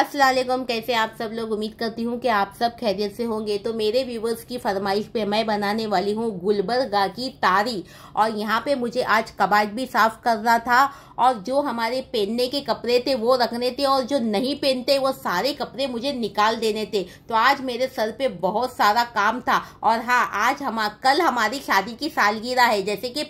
असलम कैसे आप सब लोग उम्मीद करती हूँ कि आप सब खैरियत से होंगे तो मेरे व्यूवर्स की फरमाइश पे मैं बनाने वाली हूँ गुलबरगा की तारी और यहाँ पे मुझे आज कबाज भी साफ़ करना था और जो हमारे पहनने के कपड़े थे वो रखने थे और जो नहीं पहनते वो सारे कपड़े मुझे निकाल देने थे तो आज मेरे सर पे बहुत सारा काम था और हाँ आज हम कल हमारी शादी की सालगिरह है जैसे कि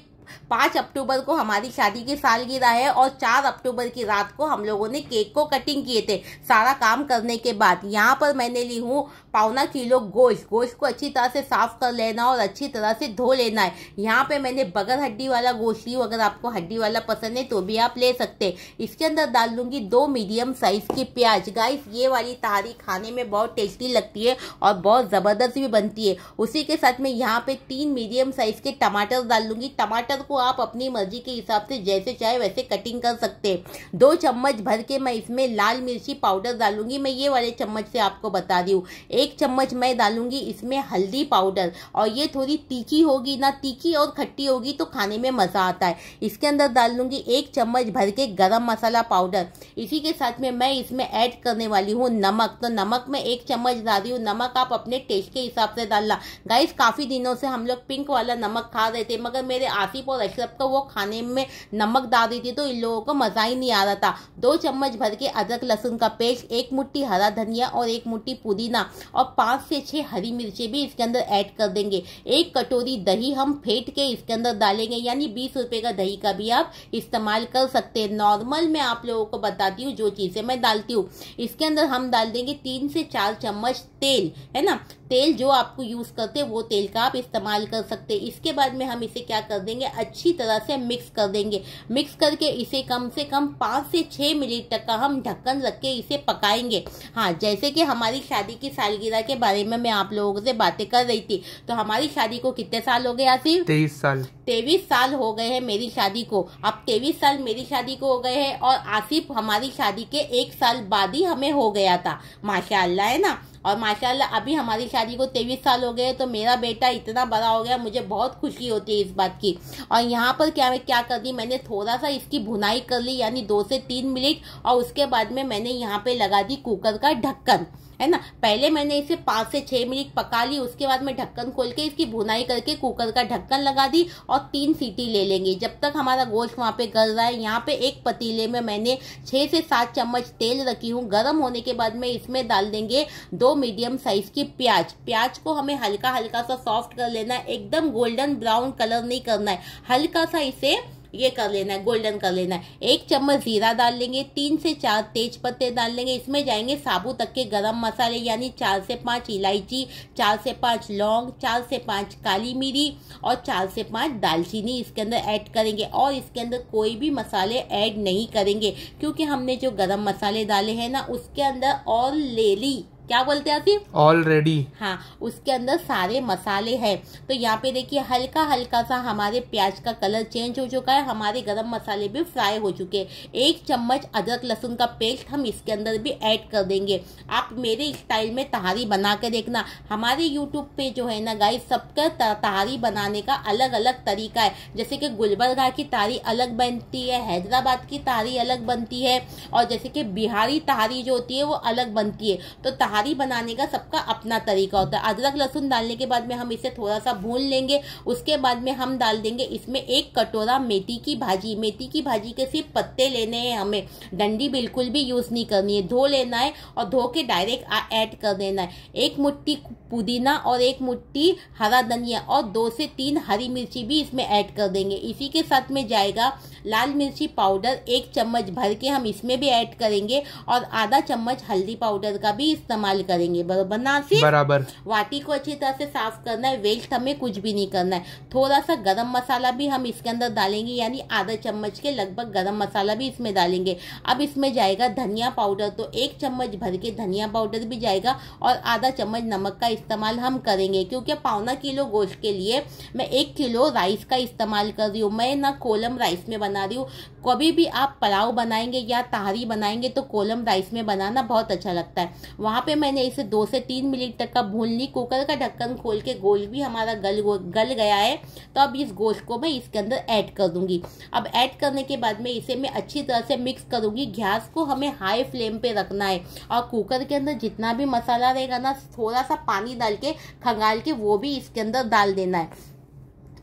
पाँच अक्टूबर को हमारी शादी की सालगिरह है और चार अक्टूबर की रात को हम लोगों ने केक को कटिंग किए थे सारा काम करने के बाद यहाँ पर मैंने ली हूँ पावना किलो गोश्त गोश्त को अच्छी तरह से साफ कर लेना और अच्छी तरह से धो लेना है यहाँ पे मैंने बगल हड्डी वाला गोश्त ली अगर आपको हड्डी वाला पसंद है तो भी आप ले सकते हैं इसके अंदर डाल दूंगी दो मीडियम साइज की प्याज गाइस ये वाली तहारी खाने में बहुत टेस्टी लगती है और बहुत ज़बरदस्त भी बनती है उसी के साथ में यहाँ पे तीन मीडियम साइज के टमाटर डाल दूंगी टमाटर मटर को आप अपनी मर्जी के हिसाब से जैसे चाहे वैसे कटिंग कर सकते हैं दो चम्मच भर के मैं इसमें लाल मिर्ची पाउडर डालूंगी मैं ये वाले चम्मच से आपको बता रही हूँ एक चम्मच मैं डालूंगी इसमें हल्दी पाउडर और ये थोड़ी तीखी होगी ना तीखी और खट्टी होगी तो खाने में मज़ा आता है इसके अंदर डाल लूंगी एक चम्मच भर के गरम मसाला पाउडर इसी के साथ में मैं इसमें ऐड करने वाली हूँ नमक तो नमक में एक चम्मच डाल रही हूँ नमक आप अपने टेस्ट के हिसाब से डालना गाइस काफ़ी दिनों से हम लोग पिंक वाला नमक खा रहे थे मगर मेरे आसिफ लोलीपॉप एक्सेप्ट तो वो खाने में नमक डाल देती तो इन लोगों को मज़ा ही नहीं आ रहा था दो चम्मच भर के अदरक लहसुन का पेस्ट एक मुट्ठी हरा धनिया और एक मुट्ठी पुदीना और पांच से छह हरी मिर्चें भी इसके अंदर ऐड कर देंगे एक कटोरी दही हम फेंट के इसके अंदर डालेंगे यानी बीस रुपए का दही का भी आप इस्तेमाल कर सकते हैं नॉर्मल मैं आप लोगों को बताती हूँ जो चीज़ें मैं डालती हूँ इसके अंदर हम डाल देंगे तीन से चार चम्मच तेल है ना तेल जो आपको यूज़ करते हैं वो तेल का आप इस्तेमाल कर सकते हैं इसके बाद में हम इसे क्या कर देंगे अच्छी तरह से मिक्स कर देंगे मिक्स करके इसे कम से कम पाँच से छः मिनट तक का हम ढक्कन रख के इसे पकाएंगे हाँ जैसे कि हमारी शादी की सालगिरह के बारे में मैं आप लोगों से बातें कर रही थी तो हमारी शादी को कितने साल हो गया आसिफ तेईस साल तेईस साल हो गए हैं मेरी शादी को अब तेईस साल मेरी शादी को हो गए हैं और आसिफ हमारी शादी के एक साल बाद ही हमें हो गया था माशाल्लाह है ना और माशाल्लाह अभी हमारी शादी को तेईस साल हो गए तो मेरा बेटा इतना बड़ा हो गया मुझे बहुत खुशी होती है इस बात की और यहाँ पर क्या मैं क्या कर दी मैंने थोड़ा सा इसकी भुनाई कर ली यानी दो से तीन मिनट और उसके बाद में मैंने यहाँ पे लगा दी कुकर का ढक्कन है ना पहले मैंने इसे पाँच से छः मिनट पका ली उसके बाद मैं ढक्कन खोल के इसकी भुनाई करके कुकर का ढक्कन लगा दी और तीन सीटी ले लेंगे जब तक हमारा गोश्त वहाँ पे गल रहा है यहाँ पे एक पतीले में मैंने छः से सात चम्मच तेल रखी हूँ गर्म होने के बाद में इसमें डाल देंगे दो मीडियम साइज की प्याज प्याज को हमें हल्का हल्का सा सॉफ्ट कर लेना है एकदम गोल्डन ब्राउन कलर नहीं करना है हल्का सा इसे ये कर लेना है गोल्डन कर लेना है एक चम्मच जीरा डाल लेंगे तीन से चार तेज पत्ते डाल लेंगे इसमें जाएंगे साबुत तक के गरम मसाले यानी चार से पाँच इलायची चार से पाँच लौंग चार से पाँच काली मिरी और चार से पाँच दालचीनी इसके अंदर ऐड करेंगे और इसके अंदर कोई भी मसाले ऐड नहीं करेंगे क्योंकि हमने जो गर्म मसाले डाले हैं ना उसके अंदर और लेली क्या बोलते हैं आसिफ ऑलरेडी हाँ उसके अंदर सारे मसाले हैं तो यहाँ पे देखिए हल्का हल्का सा हमारे प्याज का कलर चेंज हो चुका है हमारे गरम मसाले भी फ्राई हो चुके एक चम्मच अदरक लहसुन का पेस्ट हम इसके अंदर भी ऐड कर देंगे आप मेरे स्टाइल में तहारी बना के देखना हमारे यूट्यूब पे जो है ना गाय सबका तहारी बनाने का अलग अलग तरीका है जैसे कि गुलबरगा की तहारी अलग बनती है हैदराबाद की तहारी अलग बनती है और जैसे कि बिहारी तहारी जो होती है वो अलग बनती है तो तहारी शाकाहारी बनाने का सबका अपना तरीका होता है अदरक लहसुन डालने के बाद में हम इसे थोड़ा सा भून लेंगे उसके बाद में हम डाल देंगे इसमें एक कटोरा मेथी की भाजी मेथी की भाजी के सिर्फ पत्ते लेने हैं हमें डंडी बिल्कुल भी यूज़ नहीं करनी है धो लेना है और धो के डायरेक्ट ऐड कर देना है एक मुट्ठी पुदीना और एक मुट्ठी हरा धनिया और दो से तीन हरी मिर्ची भी इसमें ऐड कर देंगे इसी के साथ में जाएगा लाल मिर्ची पाउडर एक चम्मच भर के हम इसमें भी ऐड करेंगे और आधा चम्मच हल्दी पाउडर का भी इस्तेमाल इस्तेमाल करेंगे बराबर ना सिर्फ बराबर वाटी को अच्छी तरह से साफ करना है वेस्ट हमें कुछ भी नहीं करना है थोड़ा सा गरम मसाला भी हम इसके अंदर डालेंगे यानी आधा चम्मच के लगभग गरम मसाला भी इसमें डालेंगे अब इसमें जाएगा धनिया पाउडर तो एक चम्मच भर के धनिया पाउडर भी जाएगा और आधा चम्मच नमक का इस्तेमाल हम करेंगे क्योंकि पावना किलो गोश्त के लिए मैं एक किलो राइस का इस्तेमाल कर रही हूँ मैं ना कोलम राइस में बना रही हूँ कभी भी आप पुलाव बनाएंगे या तहारी बनाएंगे तो कोलम राइस में बनाना बहुत अच्छा लगता है वहाँ पे में मैंने इसे दो से तीन मिनट तक का भून ली कुकर का ढक्कन खोल के गोश्त भी हमारा गल गल गया है तो अब इस गोश्त को मैं इसके अंदर ऐड कर दूंगी अब ऐड करने के बाद में इसे मैं अच्छी तरह से मिक्स करूंगी गैस को हमें हाई फ्लेम पे रखना है और कुकर के अंदर जितना भी मसाला रहेगा ना थोड़ा सा पानी डाल के खंगाल के वो भी इसके अंदर डाल देना है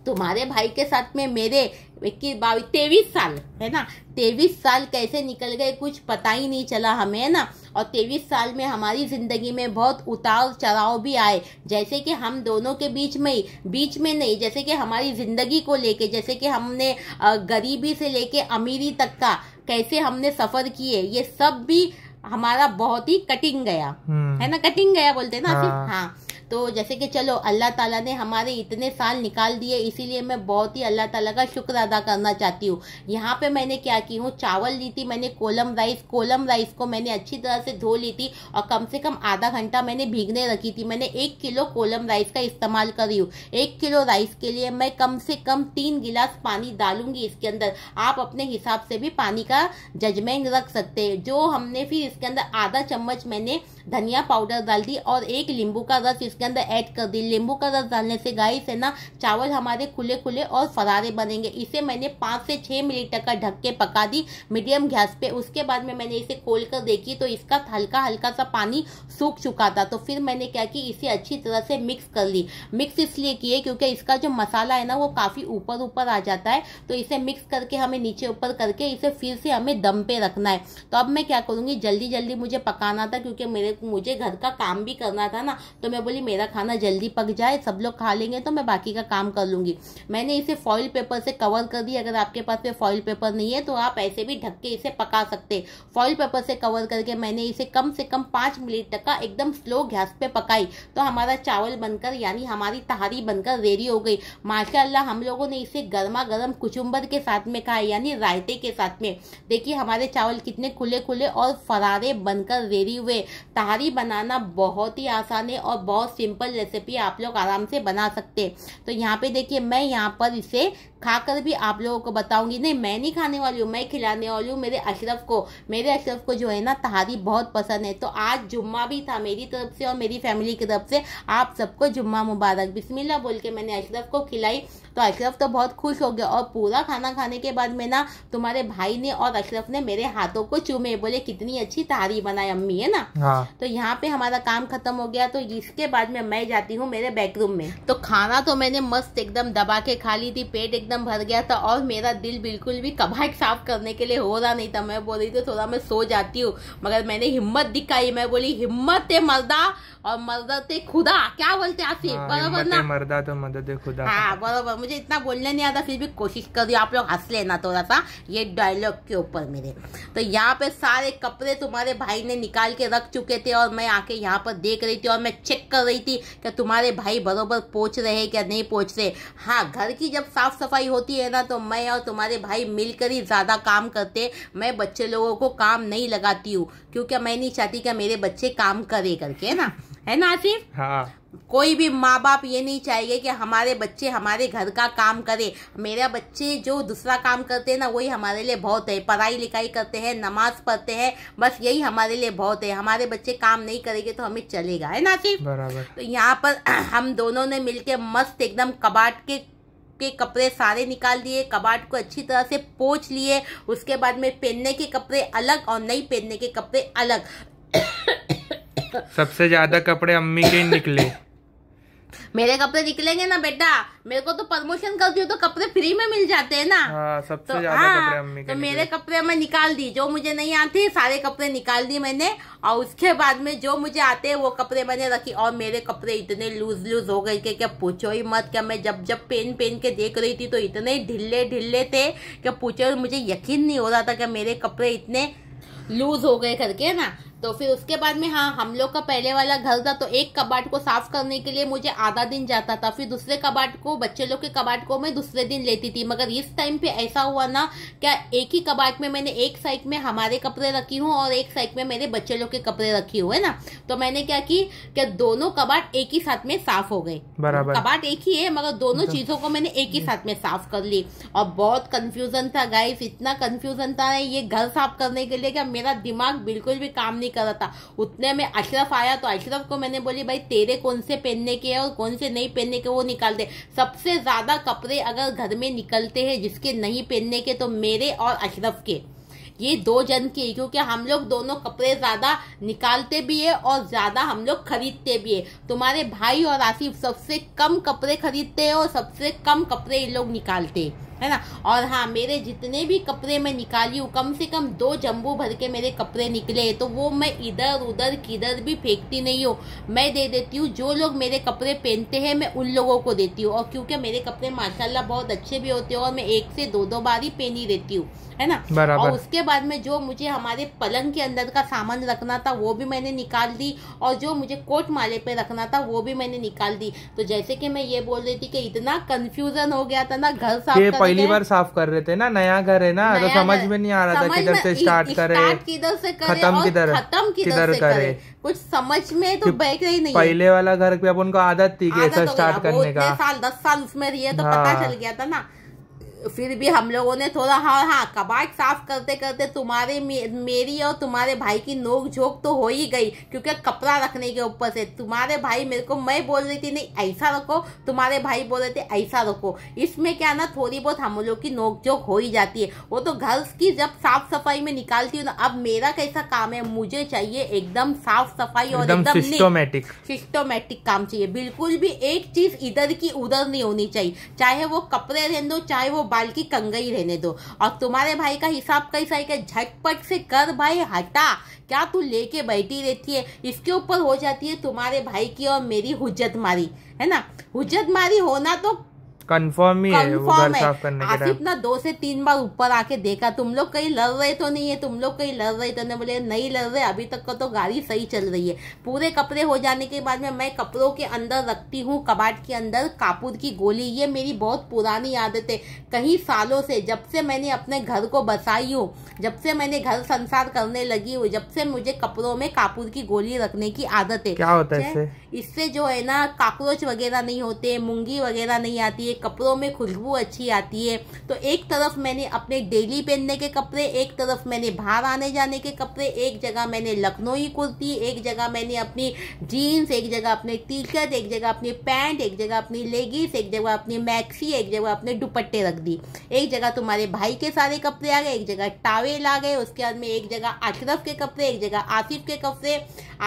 तुम्हारे भाई के साथ में मेरे इक्कीस बावी तेईस साल है ना तेईस साल कैसे निकल गए कुछ पता ही नहीं चला हमें है ना और तेईस साल में हमारी ज़िंदगी में बहुत उतार चढ़ाव भी आए जैसे कि हम दोनों के बीच में ही बीच में नहीं जैसे कि हमारी ज़िंदगी को लेके जैसे कि हमने गरीबी से लेके अमीरी तक का कैसे हमने सफ़र किए ये सब भी हमारा बहुत ही कटिंग गया हम्म। है ना कटिंग गया बोलते ना हाँ, हाँ। तो जैसे कि चलो अल्लाह ताला ने हमारे इतने साल निकाल दिए इसीलिए मैं बहुत ही अल्लाह ताला का शुक्र अदा करना चाहती हूँ यहाँ पे मैंने क्या की हूँ चावल ली थी मैंने कोलम राइस कोलम राइस को मैंने अच्छी तरह से धो ली थी और कम से कम आधा घंटा मैंने भीगने रखी थी मैंने एक किलो कोलम राइस का इस्तेमाल करी हूँ एक किलो राइस के लिए मैं कम से कम तीन गिलास पानी डालूंगी इसके अंदर आप अपने हिसाब से भी पानी का जजमेंट रख सकते हैं जो हमने फिर इसके अंदर आधा चम्मच मैंने धनिया पाउडर डाल दी और एक नींबू का रस इसके अंदर ऐड कर दी नींबू का रस डालने से गाइस है ना चावल हमारे खुले खुले और फरारे बनेंगे इसे मैंने पाँच से छः मिनट तक का ढक के पका दी मीडियम गैस पे उसके बाद में मैंने इसे खोल कर देखी तो इसका हल्का हल्का सा पानी सूख चुका था तो फिर मैंने क्या कि इसे अच्छी तरह से मिक्स कर ली मिक्स इसलिए किए क्योंकि इसका जो मसाला है ना वो काफ़ी ऊपर ऊपर आ जाता है तो इसे मिक्स करके हमें नीचे ऊपर करके इसे फिर से हमें दम पे रखना है तो अब मैं क्या करूँगी जल्दी जल्दी मुझे पकाना था क्योंकि मेरे मुझे घर का काम भी करना था ना तो मैं बोली मेरा खाना जल्दी पक जाए सब लोग खा लेंगे तो मैं बाकी का काम कर लूँगी मैंने इसे फॉइल पेपर से कवर कर दिया अगर आपके पास में फॉइल पेपर नहीं है तो आप ऐसे भी ढक के इसे पका सकते फॉइल पेपर से कवर करके मैंने इसे कम से कम पाँच मिनट तक का एकदम स्लो गैस पर पकाई तो हमारा चावल बनकर यानी हमारी तहारी बनकर रेडी हो गई माशाल्लाह हम लोगों ने इसे गर्मा गर्म कुचुम्बर के साथ में खाए यानी रायते के साथ में देखिए हमारे चावल कितने खुले खुले और फरारे बनकर रेडी हुए तहारी बनाना बहुत ही आसान है और बहुत सिंपल रेसिपी आप लोग आराम से बना सकते हैं तो यहाँ पे देखिए मैं यहाँ पर इसे खाकर भी आप लोगों को बताऊंगी नहीं मैं नहीं खाने वाली हूँ मैं खिलाने वाली हूँ मेरे अशरफ को मेरे अशरफ को जो है ना तहारी बहुत पसंद है तो आज जुम्मा भी था मेरी तरफ से और मेरी फैमिली की तरफ से आप सबको जुम्मा मुबारक बिस्मिल्ला बोल के मैंने अशरफ को खिलाई तो अशरफ तो बहुत खुश हो गया और पूरा खाना खाने के बाद में ना तुम्हारे भाई ने और अशरफ ने मेरे हाथों को चूमे बोले कितनी अच्छी तहारी बनाई अम्मी है ना हाँ। तो यहाँ पे हमारा काम खत्म हो गया तो इसके बाद में मैं जाती हूँ मेरे बेडरूम में तो खाना तो मैंने मस्त एकदम दबा के खा ली थी पेट एकदम एकदम भर गया था और मेरा दिल बिल्कुल भी कबाट साफ करने के लिए हो रहा नहीं था मैं बोल रही थी थोड़ा मैं सो जाती हूँ मगर मैंने हिम्मत दिखाई मैं बोली हिम्मत है मर्दा और मर्दा थे खुदा क्या बोलते आप हाँ, ना मर्दा तो मदद खुदा हाँ बराबर मुझे इतना बोलने नहीं आता फिर भी कोशिश कर दी आप लोग हंस लेना थोड़ा सा ये डायलॉग के ऊपर मेरे तो यहाँ पे सारे कपड़े तुम्हारे भाई ने निकाल के रख चुके थे और मैं आके यहाँ पर देख रही थी और मैं चेक कर रही थी कि तुम्हारे भाई बरोबर पहुँच रहे क्या नहीं पहुँच रहे हाँ घर की जब साफ सफाई लड़ाई होती है ना तो मैं और तुम्हारे भाई मिलकर ही ज़्यादा काम करते मैं बच्चे लोगों को काम नहीं लगाती हूँ क्योंकि मैं नहीं चाहती कि मेरे बच्चे काम करे करके है ना है ना आसिफ हाँ कोई भी माँ बाप ये नहीं चाहेंगे कि हमारे बच्चे हमारे घर का काम करे मेरा बच्चे जो दूसरा काम करते हैं ना वही हमारे लिए बहुत है पढ़ाई लिखाई करते हैं नमाज पढ़ते हैं बस यही हमारे लिए बहुत है हमारे बच्चे काम नहीं करेंगे तो हमें चलेगा है ना आसिफ बराबर तो यहाँ पर हम दोनों ने मिलके मस्त एकदम कबाट के के कपड़े सारे निकाल दिए कबाट को अच्छी तरह से पोछ लिए उसके बाद में पहनने के कपड़े अलग और नहीं पहनने के कपड़े अलग सबसे ज्यादा कपड़े अम्मी के निकले मेरे कपड़े निकलेंगे ना बेटा मेरे को तो प्रमोशन करती हूँ तो कपड़े फ्री में मिल जाते हैं ना आ, हाँ, सबसे तो हाँ तो मेरे कपड़े मैं निकाल दी जो मुझे नहीं आते सारे कपड़े निकाल दी मैंने और उसके बाद में जो मुझे आते हैं वो कपड़े मैंने रखी और मेरे कपड़े इतने लूज लूज हो गए क्या पूछो ही मत क्या मैं जब जब पेन पेन के देख रही थी तो इतने ढिले ढिले थे क्या पूछो मुझे यकीन नहीं हो रहा था क्या मेरे कपड़े इतने लूज हो गए करके ना तो फिर उसके बाद में हाँ हम लोग का पहले वाला घर था तो एक कबाट को साफ करने के लिए मुझे आधा दिन जाता था फिर दूसरे कबाट को बच्चे लोग के कबाट को मैं दूसरे दिन लेती थी मगर इस टाइम पे ऐसा हुआ ना क्या एक ही कबाट में मैंने एक साइड में हमारे कपड़े रखी हूँ और एक साइड में मेरे बच्चे लोग के कपड़े रखी हुए ना तो मैंने क्या की क्या दोनों कबाट एक ही साथ में साफ हो गए कबाट एक ही है मगर दोनों चीजों को मैंने एक ही साथ में साफ कर ली और बहुत कंफ्यूजन था गाइस इतना कंफ्यूजन था ये घर साफ करने के लिए क्या मेरा दिमाग बिल्कुल भी काम नहीं नहीं कर रहा था उतने में अशरफ आया तो अशरफ को मैंने बोली भाई तेरे कौन से पहनने के है और कौन से नहीं पहनने के वो निकाल दे सबसे ज्यादा कपड़े अगर घर में निकलते हैं जिसके नहीं पहनने के तो मेरे और अशरफ के ये दो जन के क्योंकि हम लोग दोनों कपड़े ज्यादा निकालते भी है और ज्यादा हम लोग खरीदते भी है तुम्हारे भाई और आसिफ सबसे कम कपड़े खरीदते हैं और सबसे कम कपड़े ये लोग निकालते हैं है ना और हाँ मेरे जितने भी कपड़े मैं निकाली हूँ कम से कम दो जम्बू भर के मेरे कपड़े निकले तो वो मैं इधर उधर किधर भी फेंकती नहीं हूँ मैं दे देती हूँ जो लोग मेरे कपड़े पहनते हैं मैं उन लोगों को देती हूँ और क्योंकि मेरे कपड़े माशाल्लाह बहुत अच्छे भी होते हैं और मैं एक से दो दो बार ही पहनी देती हूँ है ना और उसके बाद में जो मुझे हमारे पलंग के अंदर का सामान रखना था वो भी मैंने निकाल दी और जो मुझे कोट माले पे रखना था वो भी मैंने निकाल दी तो जैसे कि मैं ये बोल रही थी कि इतना कंफ्यूजन हो गया था ना घर साफ पहली बार साफ कर रहे थे ना नया घर है ना तो समझ में नहीं आ रहा था किधर से स्टार्ट करे किधर से खत्म किधर खत्म किधर करे कुछ समझ में तो बैठ रही नहीं पहले वाला घर पे अपन को आदत थी कि ऐसा स्टार्ट करने का साल दस साल उसमें रही है तो पता हाँ। चल गया था ना फिर भी हम लोगों ने थोड़ा हाँ हाँ कबाट साफ करते करते तुम्हारे मे, मेरी और तुम्हारे भाई की नोक झोंक तो हो ही गई क्योंकि कपड़ा रखने के ऊपर से तुम्हारे भाई मेरे को मैं बोल रही थी नहीं ऐसा रखो तुम्हारे भाई बोल रहे थे ऐसा रखो इसमें क्या ना थोड़ी बहुत हम लोग की नोक झोंक हो ही जाती है वो तो घर की जब साफ सफाई में निकालती हूँ ना अब मेरा कैसा काम है मुझे चाहिए एकदम साफ सफाई और एकदम सिस्टोमेटिक सिस्टोमेटिक काम चाहिए बिल्कुल भी एक चीज इधर की उधर नहीं होनी चाहिए चाहे वो कपड़े रहने दो चाहे वो बाल की कंगई रहने दो और तुम्हारे भाई का हिसाब कैसा है कि झटपट से कर भाई हटा क्या तू लेके बैठी रहती है इसके ऊपर हो जाती है तुम्हारे भाई की और मेरी हुज्जत मारी है ना हुज्जत मारी होना तो कंफर्म ही है वो घर साफ करने के आसिफ ना दो से तीन बार ऊपर आके देखा तुम लोग कहीं लड़ रहे तो नहीं है तुम लोग कहीं लड़ रहे तो नहीं बोले नहीं लड़ रहे अभी तक का तो गाड़ी सही चल रही है पूरे कपड़े हो जाने के बाद में मैं कपड़ों के अंदर रखती हूँ कबाट के अंदर कापूर की गोली ये मेरी बहुत पुरानी आदत है कहीं सालों से जब से मैंने अपने घर को बसाई हूँ जब से मैंने घर संसार करने लगी हूँ जब से मुझे कपड़ों में कापूर की गोली रखने की आदत है क्या होता है इससे जो है ना काकरोच वगैरह नहीं होते मूँगी वगैरह नहीं आती है कपड़ों में खुशबू अच्छी आती है तो एक तरफ मैंने अपने डेली पहनने के कपड़े एक तरफ मैंने बाहर आने जाने के कपड़े एक जगह मैंने लखनऊ कुर्ती एक जगह मैंने अपनी जीन्स एक जगह अपने टी शर्ट एक जगह अपनी पैंट एक जगह अपनी लेगीस एक जगह अपनी मैक्सी एक जगह अपने दुपट्टे रख दी एक जगह तुम्हारे भाई के सारे कपड़े आ गए एक जगह टावेल आ गए उसके बाद में एक जगह अशरफ के कपड़े एक जगह आसिफ के कपड़े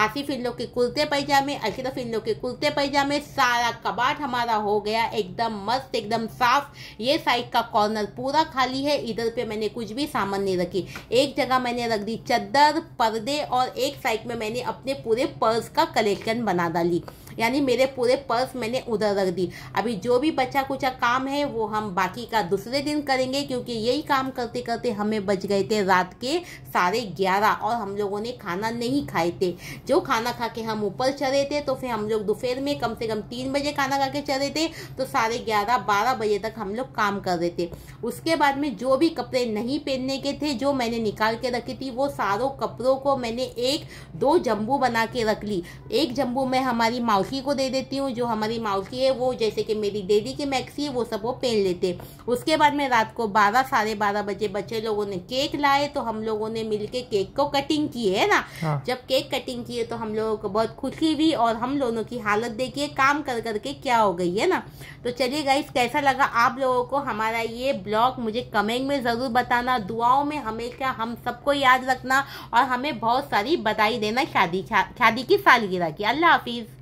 आसिफ इन लोग के कुर्ते पैजामे अशरफ बस के कुर्ते पैजामे सारा कबाट हमारा हो गया एकदम मस्त एकदम साफ ये साइड का कॉर्नर पूरा खाली है इधर पे मैंने कुछ भी सामान नहीं रखी एक जगह मैंने रख दी चद्दर पर्दे और एक साइड में मैंने अपने पूरे पर्स का कलेक्शन बना डाली यानी मेरे पूरे पर्स मैंने उधर रख दी अभी जो भी बचा कुचा काम है वो हम बाकी का दूसरे दिन करेंगे क्योंकि यही काम करते करते हमें बच गए थे रात के साढ़े ग्यारह और हम लोगों ने खाना नहीं खाए थे जो खाना खा के हम ऊपर चले थे तो फिर हम लोग दोपहर में कम से कम तीन बजे खाना खा के चले थे तो साढ़े ग्यारह बारह बजे तक हम लोग काम कर रहे थे उसके बाद में जो भी कपड़े नहीं पहनने के थे जो मैंने निकाल के रखी थी वो सारों कपड़ों को मैंने एक दो जम्बू बना के रख ली एक जम्बू में हमारी माउस मौसी को दे देती हूँ जो हमारी मौसी है वो जैसे कि मेरी डेडी की मैक्सी है वो सब वो पहन लेते उसके बाद में रात को बारह साढ़े बारह बजे बच्चे लोगों ने केक लाए तो हम लोगों ने मिल के केक को कटिंग की है ना हाँ। जब केक कटिंग है तो हम लोगों को बहुत खुशी हुई और हम लोगों की हालत देखिए काम कर करके क्या हो गई है ना तो चलिए गाइस कैसा लगा आप लोगों को हमारा ये ब्लॉग मुझे कमेंट में ज़रूर बताना दुआओं में हमेशा हम सबको याद रखना और हमें बहुत सारी बधाई देना शादी शादी की सालगिरह की अल्लाह हाफिज़